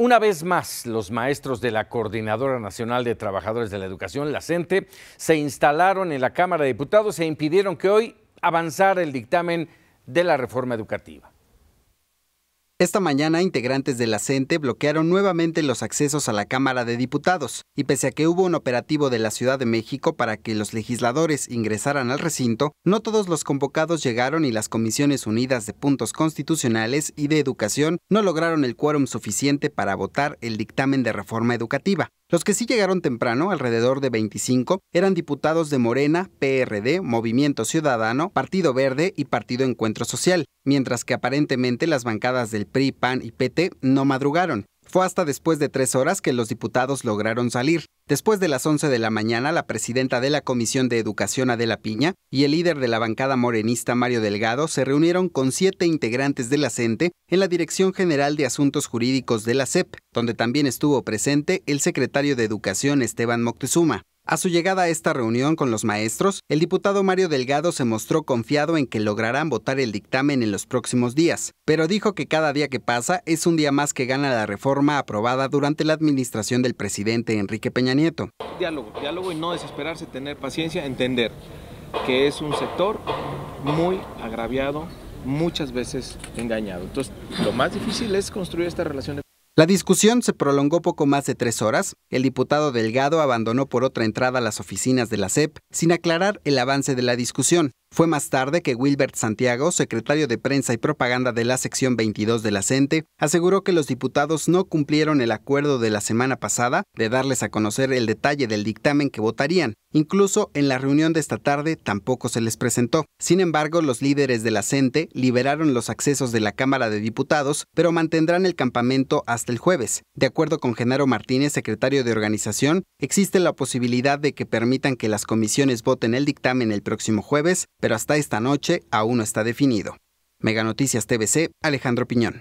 Una vez más, los maestros de la Coordinadora Nacional de Trabajadores de la Educación, la CENTE, se instalaron en la Cámara de Diputados e impidieron que hoy avanzara el dictamen de la reforma educativa. Esta mañana, integrantes de la CENTE bloquearon nuevamente los accesos a la Cámara de Diputados, y pese a que hubo un operativo de la Ciudad de México para que los legisladores ingresaran al recinto, no todos los convocados llegaron y las Comisiones Unidas de Puntos Constitucionales y de Educación no lograron el quórum suficiente para votar el dictamen de reforma educativa. Los que sí llegaron temprano, alrededor de 25, eran diputados de Morena, PRD, Movimiento Ciudadano, Partido Verde y Partido Encuentro Social, mientras que aparentemente las bancadas del PRI, PAN y PT no madrugaron. Fue hasta después de tres horas que los diputados lograron salir. Después de las 11 de la mañana, la presidenta de la Comisión de Educación, Adela Piña, y el líder de la bancada morenista, Mario Delgado, se reunieron con siete integrantes de la CENTE en la Dirección General de Asuntos Jurídicos de la CEP, donde también estuvo presente el secretario de Educación, Esteban Moctezuma. A su llegada a esta reunión con los maestros, el diputado Mario Delgado se mostró confiado en que lograrán votar el dictamen en los próximos días, pero dijo que cada día que pasa es un día más que gana la reforma aprobada durante la administración del presidente Enrique Peña Nieto. Diálogo, diálogo y no desesperarse, tener paciencia, entender que es un sector muy agraviado, muchas veces engañado. Entonces, lo más difícil es construir esta relación de la discusión se prolongó poco más de tres horas. El diputado Delgado abandonó por otra entrada las oficinas de la CEP sin aclarar el avance de la discusión. Fue más tarde que Wilbert Santiago, secretario de Prensa y Propaganda de la sección 22 de la CENTE, aseguró que los diputados no cumplieron el acuerdo de la semana pasada de darles a conocer el detalle del dictamen que votarían. Incluso en la reunión de esta tarde tampoco se les presentó. Sin embargo, los líderes de la CENTE liberaron los accesos de la Cámara de Diputados, pero mantendrán el campamento hasta el jueves. De acuerdo con Genaro Martínez, secretario de organización, existe la posibilidad de que permitan que las comisiones voten el dictamen el próximo jueves pero hasta esta noche aún no está definido. Mega Noticias TVC, Alejandro Piñón.